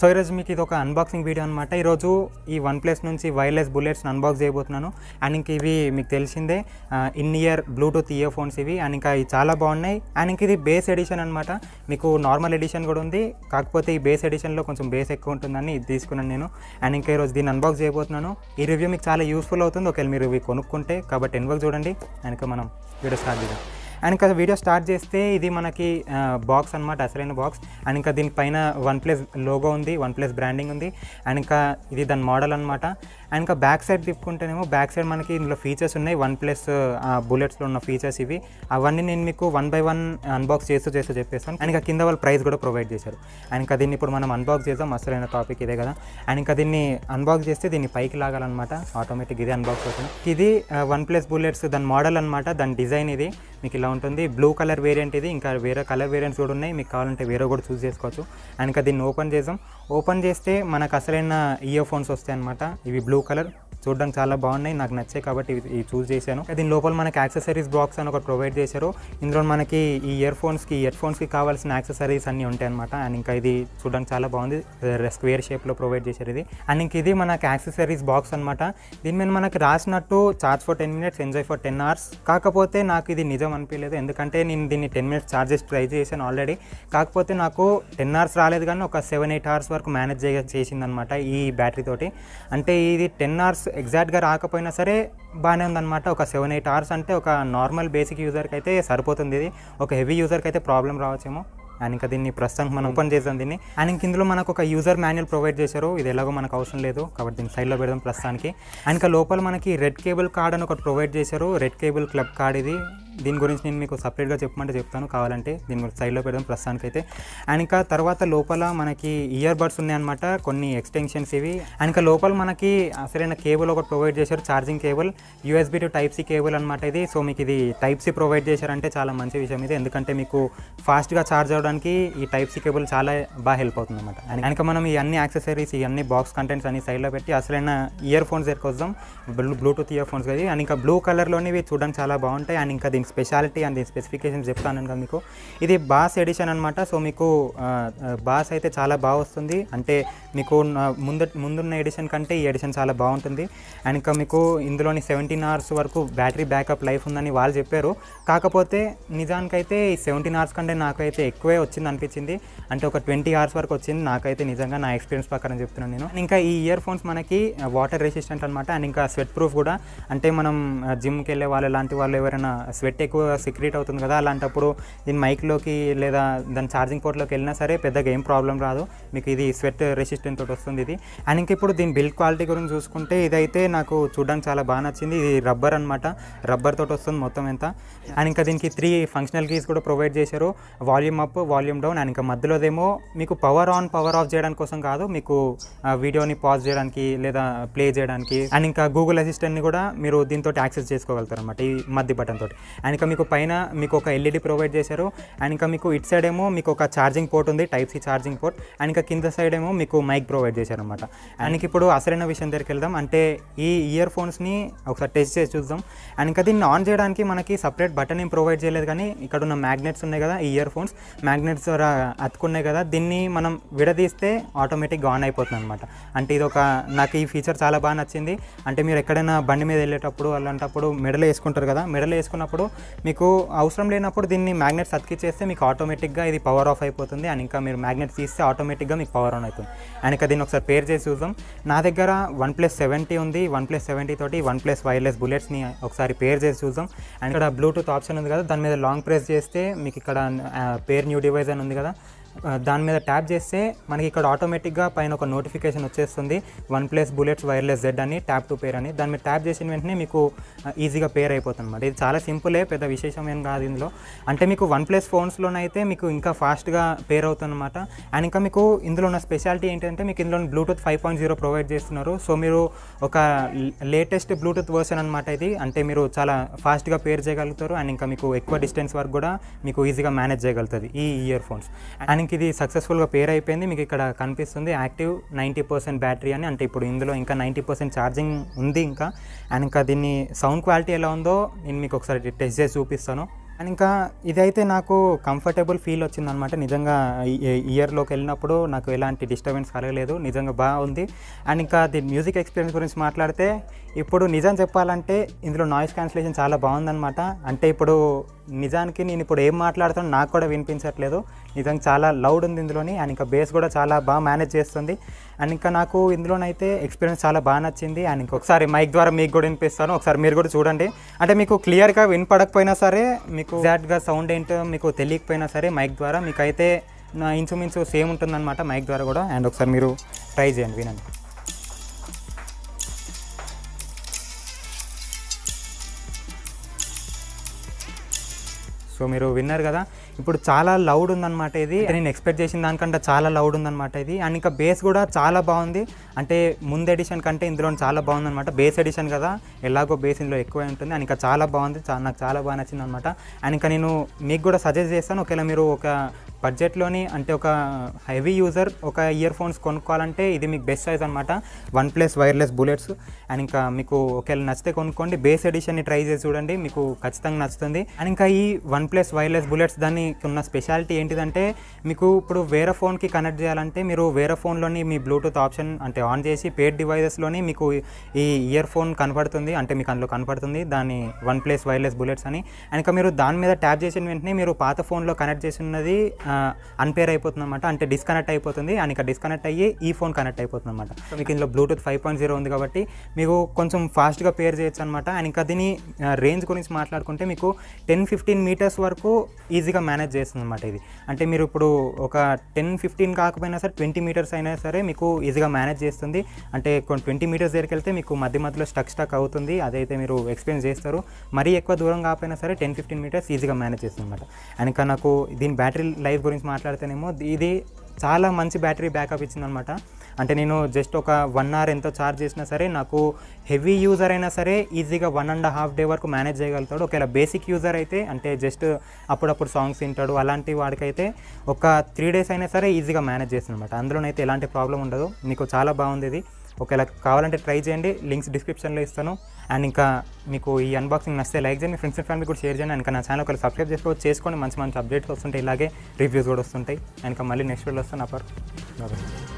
So ఈరోజు మీకు ఇది ఒక అన్బాక్సింగ్ వీడియో అనమాట ఈరోజు ఈ వన్ ప్లస్ నుంచి వైర్లెస్ బుల్లెట్స్ అన్బాక్స్ చేయబోతున్నాను అండ్ ఇంక ఇవి మీకు తెలిసిందే in ear Bluetooth earphones ఇవి అండ్ ఇంకా ఇవి చాలా బాగున్నాయి అండ్ ఇంక ఇది బేస్ ఎడిషన్ అనమాట మీకు నార్మల్ ఎడిషన్ కూడా ఉంది కాకపోతే ఈ బేస్ ఎడిషన్లో కొంచెం బేస్ ఎక్కువ ఉంటుందని ఇది తీసుకున్నాను నేను అండ్ ఇంకా ఈరోజు దీన్ని అన్బాక్స్ చేయబోతున్నాను ఈ రివ్యూ మీకు చాలా యూస్ఫుల్ అవుతుంది ఒకవేళ మీరు ఇవి కొనుక్కుంటే కాబట్టి ఎన్వాక్ చూడండి అండ్ ఇంకా మనం వీడియో స్టార్ట్ చేద్దాం అండ్ ఇంకా వీడియో స్టార్ట్ చేస్తే ఇది మనకి బాక్స్ అనమాట అసలైన బాక్స్ అండ్ ఇంకా దీనిపైన వన్ ప్లస్ లోగో ఉంది వన్ ప్లస్ బ్రాండింగ్ ఉంది అండ్ ఇంకా ఇది దాని మోడల్ అనమాట అండ్ ఇంకా బ్యాక్ సైడ్ తిప్పుకుంటేనేమో బ్యాక్ సైడ్ మనకి ఇందులో ఫీచర్స్ ఉన్నాయి వన్ ప్లస్ బుల్లెట్స్లో ఉన్న ఫీచర్స్ ఇవి అవన్నీ నేను మీకు వన్ బై వన్ అన్బాక్స్ చేస్తూ చేస్తూ చెప్పేస్తాను అండ్ ఇంకా కింద వాళ్ళు ప్రైస్ కూడా ప్రొవైడ్ చేశారు అండ్ ఇంకా దీన్ని ఇప్పుడు మనం అన్బాక్స్ చేద్దాం అసలైన టాపిక్ ఇదే కదా అండ్ ఇంకా దీన్ని అన్బాక్స్ చేస్తే దీన్ని పైకి లాగాలన్నమాట ఆటోమేటిక్ ఇది అన్బాక్స్ అవుతుంది ఇది వన్ ప్లస్ బుల్లెట్స్ దాని మోడల్ అనమాట దాని డిజైన్ ఇది మీకు ఇలా ఉంటుంది బ్లూ కలర్ వేరియంట్ ఇది ఇంకా వేరే కలర్ వేరియంట్స్ కూడా ఉన్నాయి మీకు కావాలంటే వేరే కూడా చూస్ చేసుకోవచ్చు అండ్ ఇంకా దీన్ని ఓపెన్ చేద్దాం ఓపెన్ చేస్తే మనకు అసలైన ఇయర్ ఫోన్స్ వస్తాయి అనమాట ఇవి బ్లూ buscar? చూడడానికి చాలా బాగున్నాయి నాకు నచ్చాయి కాబట్టి ఇవి చూస్ చేశాను దీని లోపల మనకి యాక్సెసరీస్ బాక్స్ అని ఒకటి ప్రొవైడ్ చేశారు ఇందులో మనకి ఈ ఇయర్ ఫోన్స్కి ఇయర్ ఫోన్స్కి కావాల్సిన యాక్సెసరీస్ అన్నీ ఉంటాయి అనమాట అండ్ ఇంకా ఇది చూడడానికి చాలా బాగుంది స్క్వేర్ షేప్లో ప్రొవైడ్ చేశారు ఇది అండ్ ఇంక ఇది మనకి యాక్సెసరీస్ బాక్స్ అనమాట దీని మీద మనకి రాసినట్టు charge for ten minutes enjoy for ten hours కాకపోతే నాకు ఇది నిజం అనిపించలేదు ఎందుకంటే నేను దీన్ని టెన్ మినిట్స్ చార్జెస్ ట్రై చేశాను ఆల్రెడీ కాకపోతే నాకు టెన్ అవర్స్ రాలేదు కానీ ఒక సెవెన్ ఎయిట్ అవర్స్ వరకు మేనేజ్ చేసిందనమాట ఈ బ్యాటరీ తోటి అంటే ఇది టెన్ అవర్స్ ఎగ్జాక్ట్గా రాకపోయినా సరే బాగానే ఉందన్నమాట ఒక సెవెన్ ఎయిట్ అవర్స్ అంటే ఒక నార్మల్ బేసిక్ యూజర్కి అయితే సరిపోతుంది ఇది ఒక హెవీ యూజర్కి అయితే ప్రాబ్లం రావచ్చేమో అండ్ ఇంకా దీన్ని ప్రస్తుతానికి మనం ఓపెన్ చేసాం దీన్ని అండ్ ఇంక ఇందులో మనకు ఒక యూజర్ మాన్యువల్ ప్రొవైడ్ చేశారు ఇది ఎలాగో మనకు అవసరం లేదు కాబట్టి దీన్ని సైడ్లో పెడదాం ప్రస్తుతానికి అండ్ ఇంకా లోపల మనకి రెడ్ కేబుల్ కార్డ్ అని ఒకటి ప్రొవైడ్ చేశారు రెడ్ కేబుల్ క్లబ్ కార్డ్ ఇది దీని గురించి నేను మీకు సపరేట్గా చెప్పమంటే చెప్తాను కావాలంటే దీని గురించి సైడ్లో పెడదాం అయితే అండ్ ఇంకా తర్వాత లోపల మనకి ఇయర్ బడ్స్ ఉన్నాయన్నమాట కొన్ని ఎక్స్టెన్షన్స్ ఇవి అండ్ ఇంకా లోపల మనకి అసలైన కేబుల్ ఒకటి ప్రొవైడ్ చేశారు charging cable USB to type C cable అనమాట ఇది సో మీకు ఇది టైప్ సి ప్రొవైడ్ చేశారంటే చాలా మంచి విషయం ఇది ఎందుకంటే మీకు ఫాస్ట్గా ఛార్జ్ అవ్వడానికి ఈ టైప్ సి కేబుల్ చాలా బాగా హెల్ప్ అవుతుంది అనమాట అండ్ ఇంకా మనం ఈ అన్ని యాక్సెసరీస్ ఈ అన్ని బాక్స్ కంటెంట్స్ అన్ని సైడ్లో పెట్టి అసలైన ఇయర్ ఫోన్స్ దగ్గరికి వద్దాం బ్లూటూత్ ఇయర్ ఫోన్స్ కదా అండ్ ఇంకా బ్లూ కలర్లోనే ఇవి చూడడానికి చాలా బాగుంటాయి అండ్ ఇంకా దీని స్పెషాలిటీ అండ్ దీని స్పెసిఫికేషన్ చెప్తాను కదా మీకు ఇది బాస్ ఎడిషన్ అనమాట సో మీకు బాస్ అయితే చాలా బాగా వస్తుంది అంటే మీకు ముందు ముందున్న ఎడిషన్ కంటే ఈ ఎడిషన్ చాలా బాగుంటుంది అండ్ ఇంకా మీకు ఇందులోని సెవెంటీన్ అవర్స్ వరకు బ్యాటరీ బ్యాకప్ లైఫ్ ఉందని వాళ్ళు చెప్పారు కాకపోతే నిజానికైతే ఈ సెవెంటీన్ అవర్స్ కంటే నాకైతే ఎక్కువే వచ్చింది అనిపించింది అంటే ఒక ట్వంటీ అవర్స్ వరకు వచ్చింది నాకైతే నిజంగా నా ఎక్స్పీరియన్స్ ప్రకారం చెప్తున్నాను నేను ఇంకా ఈ ఇయర్ ఫోన్స్ మనకి వాటర్ రెసిస్టెంట్ అనమాట అండ్ ఇంకా స్వెట్ ప్రూఫ్ కూడా అంటే మనం జిమ్కి వెళ్ళే వాళ్ళు లాంటి వాళ్ళు ఎవరైనా స్వెట్ వెట్ ఎక్కువ సీక్రెట్ అవుతుంది కదా అలాంటప్పుడు దీని మైక్లోకి లేదా దాని ఛార్జింగ్ పోర్ట్లోకి వెళ్ళినా సరే పెద్దగా ఏం ప్రాబ్లం రాదు మీకు ఇది స్వెట్ రెసిస్టెంట్ తోటి వస్తుంది ఇది అండ్ ఇంక ఇప్పుడు దీని బిల్డ్ క్వాలిటీ గురించి చూసుకుంటే ఇదైతే నాకు చూడడానికి చాలా బాగా నచ్చింది ఇది రబ్బర్ అనమాట రబ్బర్ తోటి వస్తుంది మొత్తం ఎంత అండ్ ఇంకా దీనికి త్రీ ఫంక్షనల్ కీస్ కూడా ప్రొవైడ్ చేశారు volume up volume down and ఇంకా మధ్యలోదేమో మీకు పవర్ ఆన్ పవర్ ఆఫ్ చేయడానికి కోసం కాదు మీకు వీడియోని పాజ్ చేయడానికి లేదా ప్లే చేయడానికి అండ్ ఇంకా గూగుల్ అసిస్టెంట్ని కూడా మీరు దీంతో యాక్సెస్ చేసుకోగలుగుతారు అనమాట ఈ మధ్య బటన్ తోటి అండ్ ఇంకా మీకు పైన మీకు ఒక ఎల్ఈడి ప్రొవైడ్ e చేశారు అండ్ ఇంకా మీకు ఇట్ సైడ్ ఏమో మీకు ఒక ఛార్జింగ్ పోర్ట్ ఉంది type C charging port and ఇంకా కింద సైడ్ ఏమో మీకు మైక్ ప్రొవైడ్ చేశారు అనమాట అండ్ ఇప్పుడు అసలైన విషయం దగ్గరికి వెళ్దాం అంటే ఈ ఇయర్ ఫోన్స్ని ఒకసారి టెస్ట్ చేసి చూద్దాం అండ్ ఇంకా దీన్ని ఆన్ చేయడానికి మనకి సపరేట్ బటన్ ఏం ప్రొవైడ్ చేయలేదు కానీ ఇక్కడ ఉన్న మ్యాగ్నెట్స్ ఉన్నాయి కదా ఈ ఇయర్ ఫోన్స్ మ్యాగ్నెట్స్ ద్వారా అతుకున్నాయి కదా దీన్ని మనం విడదీస్తే ఆటోమేటిక్గా ఆన్ అయిపోతుంది అనమాట అంటే ఇది ఒక నాకు ఈ ఫీచర్ చాలా బాగా నచ్చింది అంటే మీరు ఎక్కడైనా బండి మీద వెళ్ళేటప్పుడు అలాంటప్పుడు మెడలు వేసుకుంటారు కదా మెడలు వేసుకున్నప్పుడు మీకు అవసరం లేనప్పుడు దీన్ని మ్యాగ్నెట్స్ చేస్తే మీకు ఆటోమేటిక్గా ఇది పవర్ ఆఫ్ అయిపోతుంది అండ్ ఇంకా మీరు మ్యాగ్నెట్స్ తీస్తే ఆటోమేటిక్గా మీకు పవర్ ఆన్ అవుతుంది అండ్ ఇక దీన్ని ఒకసారి పేర్ చేసి చూద్దాం నా దగ్గర వన్ ప్లస్ సెవెంటీ ఉంది వన్ ప్లస్ సెవెంటీ తోటి వన్ ప్లస్ వైర్లెస్ బుల్లెట్స్ని ఒకసారి పేర్ చేసి చూద్దాం అండ్ ఇక్కడ బ్లూటూత్ ఆప్షన్ ఉంది కదా దాని మీద లాంగ్ ప్రెస్ చేస్తే మీకు ఇక్కడ పేర్ న్యూ డివైస్ అని ఉంది కదా దాని మీద ట్యాప్ చేస్తే మనకి ఇక్కడ ఆటోమేటిక్గా పైన ఒక నోటిఫికేషన్ వచ్చేస్తుంది OnePlus bullets wireless Z అని ట్యాప్ టు పేర్ అని దాని మీద ట్యాప్ చేసిన వెంటనే మీకు ఈజీగా పేర్ అయిపోతుంది అనమాట ఇది చాలా సింపులే పెద్ద విశేషమేం కాదు ఇందులో అంటే మీకు వన్ ప్లస్ ఫోన్స్లోనైతే మీకు ఇంకా ఫాస్ట్గా పేర్ అవుతుందన్నమాట అండ్ ఇంకా మీకు ఇందులో ఉన్న స్పెషాలిటీ ఏంటంటే మీకు ఇందులో Bluetooth five point zero provide చేస్తున్నారు సో మీరు ఒక లేటెస్ట్ బ్లూటూత్ వర్షన్ అనమాట ఇది అంటే మీరు చాలా ఫాస్ట్గా పేర్ చేయగలుగుతారు అండ్ ఇంకా మీకు ఎక్కువ డిస్టెన్స్ వరకు కూడా మీకు ఈజీగా మేనేజ్ చేయగలుగుతుంది ఈ ఇయర్ ఫోన్స్ అండ్ దానికి ఇది సక్సెస్ఫుల్గా పేర్ అయిపోయింది మీకు ఇక్కడ కనిపిస్తుంది యాక్టివ్ నైంటీ పర్సెంట్ బ్యాటరీ అని అంటే ఇప్పుడు ఇందులో ఇంకా నైంటీ పర్సెంట్ ఛార్జింగ్ ఉంది ఇంకా అండ్ ఇంకా దీన్ని సౌండ్ క్వాలిటీ ఎలా ఉందో నేను మీకు ఒకసారి టెస్ట్ చేసి చూపిస్తాను అండ్ ఇంకా ఇదైతే నాకు కంఫర్టబుల్ ఫీల్ వచ్చిందనమాట నిజంగా ఇయర్లోకి వెళ్ళినప్పుడు నాకు ఎలాంటి డిస్టర్బెన్స్ కలగలేదు నిజంగా బాగుంది అండ్ ఇంకా ది మ్యూజిక్ ఎక్స్పీరియన్స్ గురించి మాట్లాడితే ఇప్పుడు నిజం చెప్పాలంటే ఇందులో నాయిస్ క్యాన్సిలేషన్ చాలా బాగుందనమాట అంటే ఇప్పుడు నిజానికి నేను ఇప్పుడు ఏం మాట్లాడుతున్నా నాకు కూడా వినిపించట్లేదు నిజంగా చాలా లౌడ్ ఉంది ఇందులోని అండ్ ఇంకా బేస్ కూడా చాలా బాగా మేనేజ్ చేస్తుంది అండ్ ఇంకా నాకు ఇందులోనైతే ఎక్స్పీరియన్స్ చాలా బాగా నచ్చింది అండ్ ఇంకొకసారి మైక్ ద్వారా మీకు కూడా వినిపిస్తాను ఒకసారి మీరు కూడా చూడండి అంటే మీకు క్లియర్గా వినపడకపోయినా సరే మీకు ఎగ్జాక్ట్గా సౌండ్ ఏంటో మీకు తెలియకపోయినా సరే మైక్ ద్వారా మీకైతే ఇంచుమించు సేమ్ ఉంటుందన్నమాట మైక్ ద్వారా కూడా అండ్ ఒకసారి మీరు ట్రై చేయండి వినండి సో మీరు విన్నారు కదా ఇప్పుడు చాలా లౌడ్ ఉందన్నమాట ఇది నేను ఎక్స్పెక్ట్ చేసిన దానికంటే చాలా లౌడ్ ఉందన్నమాట ఇది అండ్ ఇంకా బేస్ కూడా చాలా బాగుంది అంటే ముందు ఎడిషన్ కంటే ఇందులో చాలా బాగుందన్నమాట బేస్ ఎడిషన్ కదా ఎలాగో బేస్ ఇందులో ఎక్కువ ఉంటుంది అండ్ ఇంకా చాలా బాగుంది నాకు చాలా బాగా నచ్చింది అనమాట అండ్ ఇంకా నేను మీకు కూడా సజెస్ట్ చేస్తాను ఒకవేళ మీరు ఒక బడ్జెట్లోని అంటే ఒక హెవీ యూజర్ ఒక ఇయర్ ఫోన్స్ కొనుక్కోవాలంటే ఇది మీకు బెస్ట్ సైజ్ అనమాట OnePlus wireless bullets and ఇంకా మీకు ఒకవేళ నచ్చితే కొనుక్కోండి బేస్ ఎడిషన్ని ట్రై చేసి చూడండి మీకు ఖచ్చితంగా నచ్చుతుంది అండ్ ఇంకా ఈ వన్ ప్లస్ వైర్లెస్ బుల్లెట్స్ దాన్ని ఉన్న స్పెషాలిటీ ఏంటిదంటే మీకు ఇప్పుడు వేరే ఫోన్కి కనెక్ట్ చేయాలంటే మీరు వేరే ఫోన్లోని మీ బ్లూటూత్ ఆప్షన్ అంటే ఆన్ చేసి పేడ్ డివైజెస్లోని మీకు ఈ ఇయర్ ఫోన్ కనపడుతుంది అంటే మీకు అందులో కనపడుతుంది దాని వన్ ప్లస్ వైర్లెస్ బుల్లెట్స్ అని అండ్ ఇంకా మీరు దాని మీద ట్యాప్ చేసిన వెంటనే మీరు పాత ఫోన్లో కనెక్ట్ చేసి ఉన్నది అన్పేర్ అయిపోతుంది అనమాట అంటే డిస్కనెక్ట్ అయిపోతుంది అండ్ ఇక్కడ డిస్కనెక్ట్ అయ్యి ఈ ఫోన్ కనెక్ట్ అయిపోతుంది అనమాట మీకు ఇందులో బ్లూటూత్ ఫైవ్ పాయింట్ జీరో ఉంది కాబట్టి మీకు కొంచెం ఫాస్ట్గా పేర్ చేయొచ్చు అనమాట అండ్ ఇంకా దీని రేంజ్ గురించి మాట్లాడుకుంటే మీకు టెన్ ఫిఫ్టీన్ మీటర్స్ వరకు ఈజీగా మేనేజ్ చేస్తుంది అనమాట ఇది అంటే మీరు ఇప్పుడు ఒక టెన్ ఫిఫ్టీన్ కాకపోయినా సరే ట్వంటీ మీటర్స్ అయినా సరే మీకు ఈజీగా మేనేజ్ చేస్తుంది అంటే కొన్ని ట్వంటీ మీటర్స్ దగ్గరికి వెళ్తే మీకు మధ్య మధ్యలో స్టక్ స్టక్ అవుతుంది అదైతే మీరు ఎక్స్పీరియన్స్ చేస్తారు మరీ ఎక్కువ దూరం కాకపోయినా సరే టెన్ ఫిఫ్టీన్ మీటర్స్ ఈజీగా మేనేజ్ చేస్తుంది అనమాట అండ్ ఇంకా నాకు దీని బ్యాటరీ లైఫ్ స్టోరేజ్ గురించి మాట్లాడితేనేమో ఇది చాలా మంచి బ్యాటరీ బ్యాకప్ ఇచ్చిందనమాట అంటే నేను జస్ట్ ఒక వన్ అవర్ ఎంతో ఛార్జ్ చేసినా సరే నాకు హెవీ యూజర్ అయినా సరే ఈజీగా వన్ అండ్ హాఫ్ డే వరకు మేనేజ్ చేయగలుగుతాడు ఒకవేళ బేసిక్ యూజర్ అయితే అంటే జస్ట్ అప్పుడప్పుడు సాంగ్స్ వింటాడు అలాంటి వాడికైతే ఒక త్రీ డేస్ అయినా సరే ఈజీగా మేనేజ్ చేస్తుంది అనమాట అందులోనైతే ఎలాంటి ప్రాబ్లం ఉండదు నీకు చాలా బాగుంది ఇది ఒకవేళ కావాలంటే ట్రై చేయండి లింక్స్ డిస్క్రిప్షన్లో ఇస్తాను అండ్ ఇంకా మీకు ఈ అన్బాక్సింగ్ నచ్చితే లైక్ చేయండి ఫ్రెండ్స్ అండ్ ఫ్యామిలీ కూడా షేర్ చేయండి ఇంకా నా ఛానల్ ఒకవేళ సబ్స్క్రైబ్ చేసుకోవచ్చు చేసుకోండి మంచి మంచి అప్డేట్స్ వస్తుంటాయి ఇలాగే రివ్యూస్ కూడా వస్తుంటాయి ఇంకా మళ్ళీ నెక్స్ట్ వీడియోలో వస్తాను అప్పర్